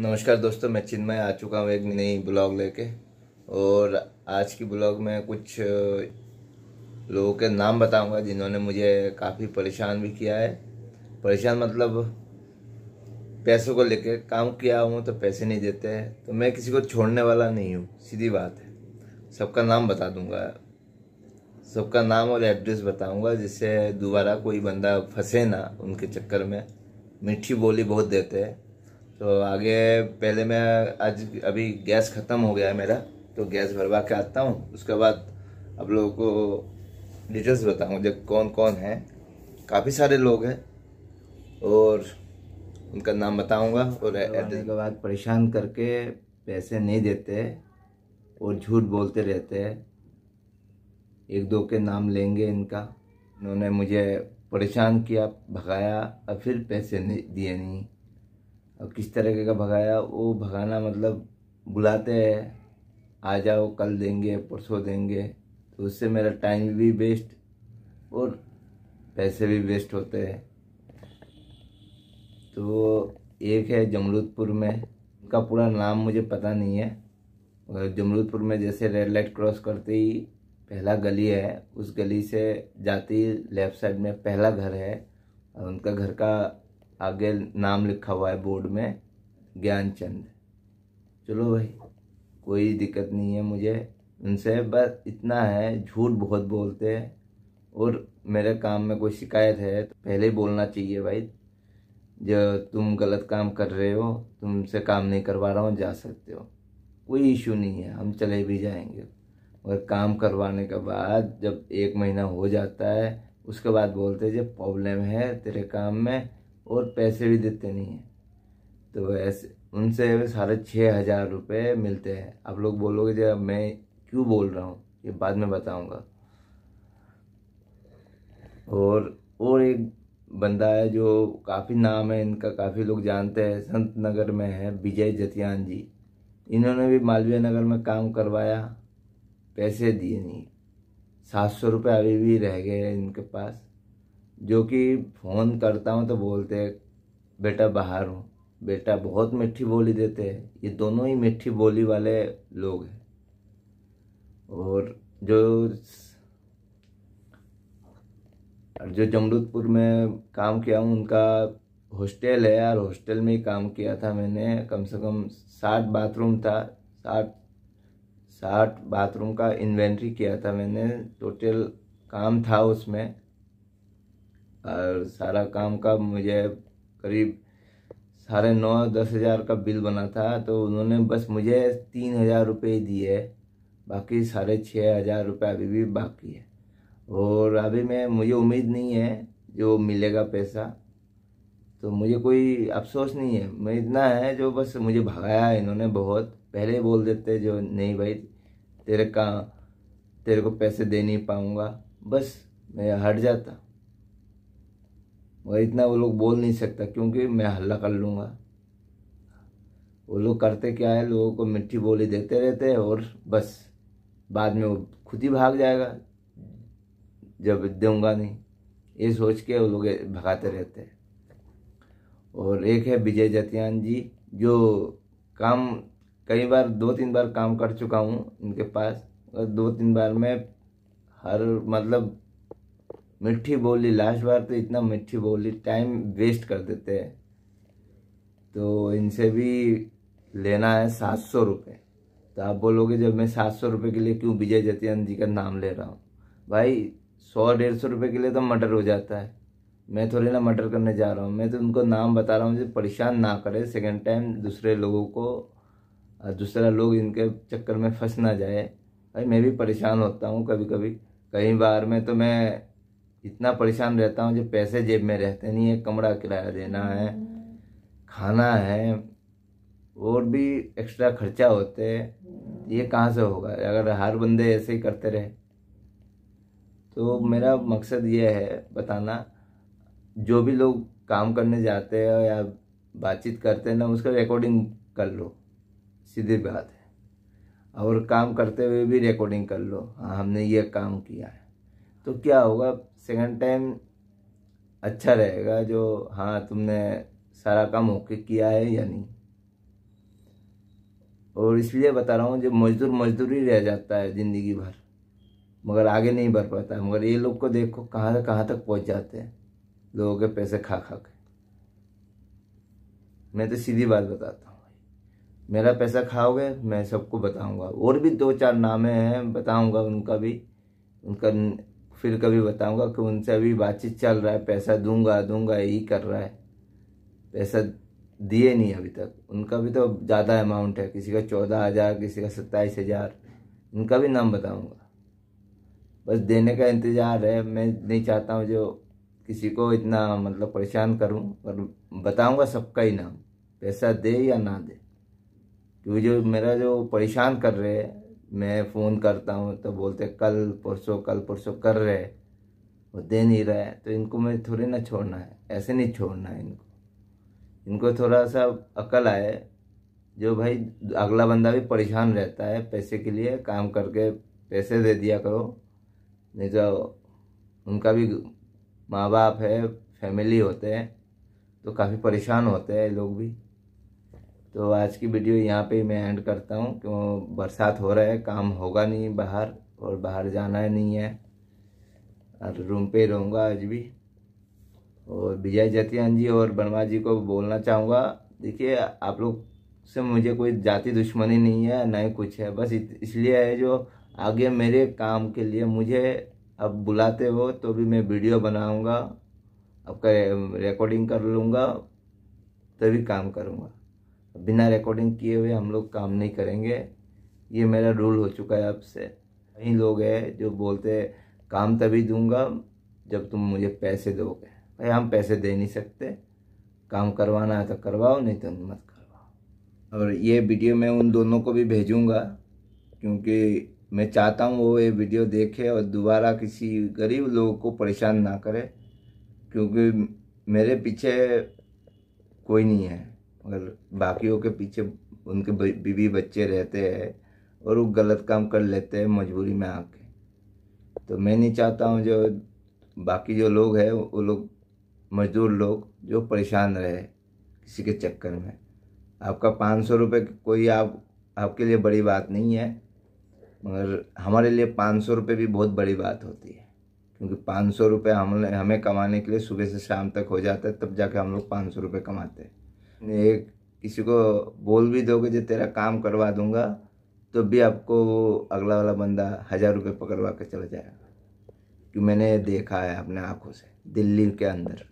नमस्कार दोस्तों मैं चिन्मय आ चुका हूँ एक नई ब्लॉग लेके और आज की ब्लॉग में कुछ लोगों के नाम बताऊंगा जिन्होंने मुझे काफ़ी परेशान भी किया है परेशान मतलब पैसों को लेके काम किया हूँ तो पैसे नहीं देते हैं तो मैं किसी को छोड़ने वाला नहीं हूँ सीधी बात है सबका नाम बता दूँगा सबका नाम और एड्रेस बताऊँगा जिससे दोबारा कोई बंदा फंसे ना उनके चक्कर में मीठी बोली बहुत देते हैं तो आगे पहले मैं आज अभी गैस ख़त्म हो गया है मेरा तो गैस भरवा के आता हूँ उसके बाद आप लोगों को डिटेल्स बताऊँगा जब कौन कौन है काफ़ी सारे लोग हैं और उनका नाम बताऊँगा और एड्रेस के बाद परेशान करके पैसे नहीं देते और झूठ बोलते रहते हैं एक दो के नाम लेंगे इनका उन्होंने मुझे परेशान किया भगाया और फिर पैसे नहीं दिए नहीं और किस तरीके का भगाया वो भगाना मतलब बुलाते हैं आ जाओ कल देंगे परसों देंगे तो उससे मेरा टाइम भी वेस्ट और पैसे भी वेस्ट होते हैं तो एक है जमरूदपुर में उनका पूरा नाम मुझे पता नहीं है मगर जमरूदपुर में जैसे रेड लाइट क्रॉस करते ही पहला गली है उस गली से जाती लेफ्ट साइड में पहला घर है और उनका घर का आगे नाम लिखा हुआ है बोर्ड में ज्ञानचंद चलो भाई कोई दिक्कत नहीं है मुझे उनसे बस इतना है झूठ बहुत बोलते हैं और मेरे काम में कोई शिकायत है तो पहले ही बोलना चाहिए भाई जो तुम गलत काम कर रहे हो तुमसे काम नहीं करवा रहा हूँ जा सकते हो कोई इशू नहीं है हम चले भी जाएंगे और काम करवाने के बाद जब एक महीना हो जाता है उसके बाद बोलते हैं जब प्रॉब्लम है तेरे काम में और पैसे भी देते नहीं हैं तो ऐसे उनसे साढ़े छः हज़ार रुपये मिलते हैं आप लोग बोलोगे जब मैं क्यों बोल रहा हूँ ये बाद में बताऊँगा और और एक बंदा है जो काफ़ी नाम है इनका काफ़ी लोग जानते हैं संत नगर में है विजय जतियान जी इन्होंने भी मालवीय नगर में काम करवाया पैसे दिए नहीं सात सौ रुपये अभी भी रह गए इनके पास जो कि फ़ोन करता हूँ तो बोलते हैं बेटा बाहर हूँ बेटा बहुत मीठी बोली देते हैं ये दोनों ही मीठी बोली वाले लोग हैं और जो जो जमरूदपुर में काम किया हूँ उनका हॉस्टल है और हॉस्टल में ही काम किया था मैंने कम से कम साठ बाथरूम था साठ साठ बाथरूम का इन्वेंट्री किया था मैंने टोटल काम था उसमें और सारा काम का मुझे करीब साढ़े नौ दस हज़ार का बिल बना था तो उन्होंने बस मुझे तीन हज़ार रुपये ही दिए बाकी साढ़े छः हज़ार रुपये अभी भी बाकी है और अभी मैं मुझे उम्मीद नहीं है जो मिलेगा पैसा तो मुझे कोई अफसोस नहीं है मैं इतना है जो बस मुझे भगाया इन्होंने बहुत पहले बोल देते जो नहीं भाई तेरे का तेरे को पैसे दे नहीं पाऊँगा बस मैं हट जाता मगर इतना वो लोग बोल नहीं सकता क्योंकि मैं हल्ला कर लूँगा वो लोग करते क्या है लोगों को मिट्टी बोली देते रहते हैं और बस बाद में वो खुद ही भाग जाएगा जब दूंगा नहीं ये सोच के वो लोग भगाते रहते हैं और एक है विजय जतियान जी जो काम कई बार दो तीन बार काम कर चुका हूँ इनके पास और दो तीन बार मैं हर मतलब मीठी बोली लास्ट बार तो इतना मीठी बोली टाइम वेस्ट कर देते हैं तो इनसे भी लेना है सात सौ रुपये तो आप बोलोगे जब मैं सात सौ रुपये के लिए क्यों विजय जतियान जी का नाम ले रहा हूँ भाई सौ डेढ़ सौ रुपये के लिए तो मटर हो जाता है मैं थोड़ी ना मटर करने जा रहा हूँ मैं तो उनको नाम बता रहा हूँ जो परेशान ना करे सेकेंड टाइम दूसरे लोगों को दूसरा लोग इनके चक्कर में फंस ना जाए भाई मैं भी परेशान होता हूँ कभी कभी कई बार में तो मैं इतना परेशान रहता हूँ जो पैसे जेब में रहते नहीं है कमरा किराया देना है खाना है और भी एक्स्ट्रा खर्चा होते हैं ये कहाँ से होगा अगर हर बंदे ऐसे ही करते रहे तो मेरा मकसद ये है बताना जो भी लोग काम करने जाते हैं या बातचीत करते हैं ना उसका रिकॉर्डिंग कर लो सीधी बात है और काम करते हुए भी रिकॉर्डिंग कर लो हाँ हमने ये काम किया है तो क्या होगा सेकंड टाइम अच्छा रहेगा जो हाँ तुमने सारा काम होके किया है या नहीं और इसलिए बता रहा हूँ जब मजदूर मजदूर ही रह जाता है ज़िंदगी भर मगर आगे नहीं बढ़ पाता मगर ये लोग को देखो कहाँ से कहाँ तक पहुँच जाते हैं लोगों के पैसे खा खा के मैं तो सीधी बात बताता हूँ मेरा पैसा खाओगे मैं सबको बताऊँगा और भी दो चार नामे हैं बताऊँगा उनका भी उनका फिर कभी बताऊंगा कि उनसे अभी बातचीत चल रहा है पैसा दूंगा दूंगा यही कर रहा है पैसा दिए नहीं अभी तक उनका भी तो ज़्यादा अमाउंट है किसी का चौदह हज़ार किसी का सत्ताईस हज़ार उनका भी नाम बताऊंगा बस देने का इंतज़ार है मैं नहीं चाहता हूँ जो किसी को इतना मतलब परेशान करूँ और बताऊँगा सबका ही नाम पैसा दे या ना दे क्योंकि जो मेरा जो परेशान कर रहे हैं मैं फ़ोन करता हूँ तो बोलते कल परसों कल परसों कर रहे वो दे नहीं रहा है तो इनको मैं थोड़ी ना छोड़ना है ऐसे नहीं छोड़ना है इनको इनको थोड़ा सा अकल आए जो भाई अगला बंदा भी परेशान रहता है पैसे के लिए काम करके पैसे दे दिया करो नहीं तो उनका भी माँ बाप है फैमिली होते हैं तो काफ़ी परेशान होते हैं लोग भी तो आज की वीडियो यहाँ पे मैं एंड करता हूँ क्यों बरसात हो रहा है काम होगा नहीं बाहर और बाहर जाना है नहीं है और रूम पे रहूँगा आज भी और विजय जतियान जी और वर्मा जी को बोलना चाहूँगा देखिए आप लोग से मुझे कोई जाति दुश्मनी नहीं है ना ही कुछ है बस इसलिए है जो आगे मेरे काम के लिए मुझे अब बुलाते हो तो भी मैं वीडियो बनाऊँगा आपका रिकॉर्डिंग कर लूँगा तभी काम करूँगा बिना रिकॉर्डिंग किए हुए हम लोग काम नहीं करेंगे ये मेरा रूल हो चुका है आपसे कहीं कई लोग हैं जो बोलते काम तभी दूंगा जब तुम मुझे पैसे दोगे भाई हम पैसे दे नहीं सकते काम करवाना है तो करवाओ नहीं तो मत करवाओ और ये वीडियो मैं उन दोनों को भी भेजूँगा क्योंकि मैं चाहता हूँ वो ये वीडियो देखे और दोबारा किसी गरीब लोगों को परेशान ना करे क्योंकि मेरे पीछे कोई नहीं है और बाकियों के पीछे उनके बीवी बच्चे रहते हैं और वो गलत काम कर लेते हैं मजबूरी में आके तो मैं नहीं चाहता हूँ जो बाकी जो लोग हैं वो लोग मजदूर लोग जो परेशान रहे किसी के चक्कर में आपका पाँच सौ रुपये कोई आप आपके लिए बड़ी बात नहीं है मगर हमारे लिए पाँच सौ रुपये भी बहुत बड़ी बात होती है क्योंकि पाँच सौ रुपये हम हमें कमाने के लिए सुबह से शाम तक हो जाता है तब जाके हम लोग पाँच सौ रुपये कमाते हैं एक किसी को बोल भी दोगे जो तेरा काम करवा दूंगा तो भी आपको वो अगला वाला बंदा हज़ार रुपये पकड़वा के चला जाएगा क्योंकि मैंने देखा है अपने आँखों से दिल्ली के अंदर